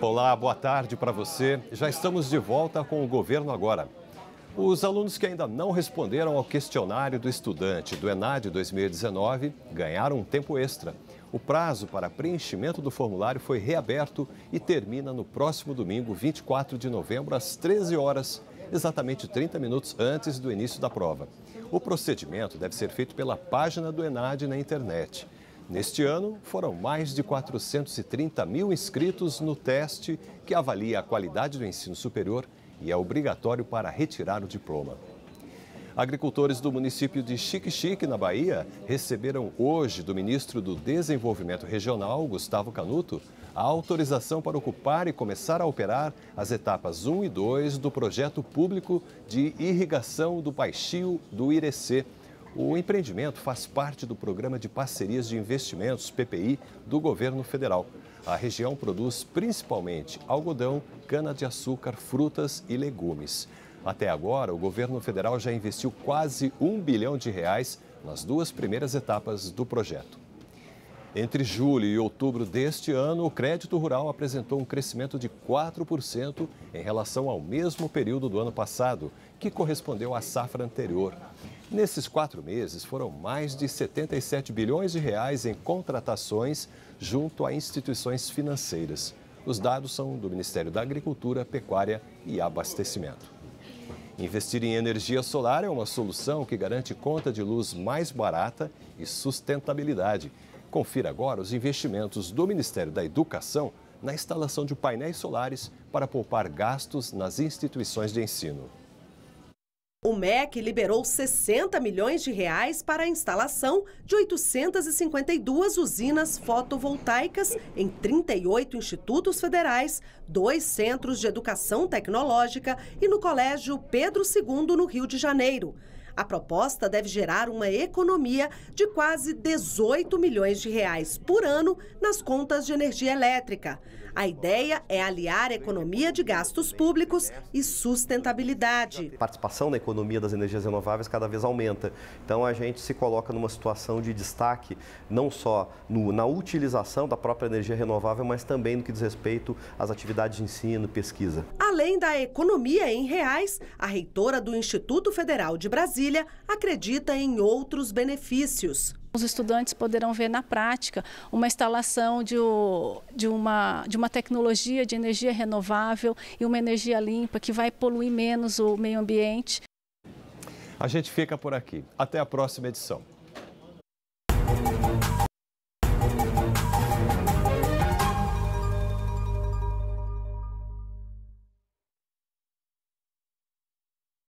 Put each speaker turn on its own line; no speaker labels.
Olá, boa tarde para você. Já estamos de volta com o Governo Agora. Os alunos que ainda não responderam ao questionário do estudante do ENAD 2019 ganharam um tempo extra. O prazo para preenchimento do formulário foi reaberto e termina no próximo domingo, 24 de novembro, às 13 horas, exatamente 30 minutos antes do início da prova. O procedimento deve ser feito pela página do ENAD na internet. Neste ano, foram mais de 430 mil inscritos no teste que avalia a qualidade do ensino superior e é obrigatório para retirar o diploma. Agricultores do município de Xique-Xique, na Bahia, receberam hoje do ministro do Desenvolvimento Regional, Gustavo Canuto, a autorização para ocupar e começar a operar as etapas 1 e 2 do projeto público de irrigação do Paixio do Irecê, o empreendimento faz parte do Programa de Parcerias de Investimentos, PPI, do governo federal. A região produz principalmente algodão, cana-de-açúcar, frutas e legumes. Até agora, o governo federal já investiu quase um bilhão de reais nas duas primeiras etapas do projeto. Entre julho e outubro deste ano, o crédito rural apresentou um crescimento de 4% em relação ao mesmo período do ano passado, que correspondeu à safra anterior. Nesses quatro meses, foram mais de 77 bilhões de reais em contratações junto a instituições financeiras. Os dados são do Ministério da Agricultura, Pecuária e Abastecimento. Investir em energia solar é uma solução que garante conta de luz mais barata e sustentabilidade Confira agora os investimentos do Ministério da Educação na instalação de painéis solares para poupar gastos nas instituições de ensino.
O MEC liberou 60 milhões de reais para a instalação de 852 usinas fotovoltaicas em 38 institutos federais, dois centros de educação tecnológica e no Colégio Pedro II, no Rio de Janeiro. A proposta deve gerar uma economia de quase 18 milhões de reais por ano nas contas de energia elétrica. A ideia é aliar economia de gastos públicos e sustentabilidade.
A participação na economia das energias renováveis cada vez aumenta. Então a gente se coloca numa situação de destaque não só no, na utilização da própria energia renovável, mas também no que diz respeito às atividades de ensino, e pesquisa.
Além da economia em reais, a reitora do Instituto Federal de Brasília Brasília acredita em outros benefícios. Os estudantes poderão ver na prática uma instalação de, de, uma, de uma tecnologia de energia renovável e uma energia limpa que vai poluir menos o meio ambiente.
A gente fica por aqui. Até a próxima edição.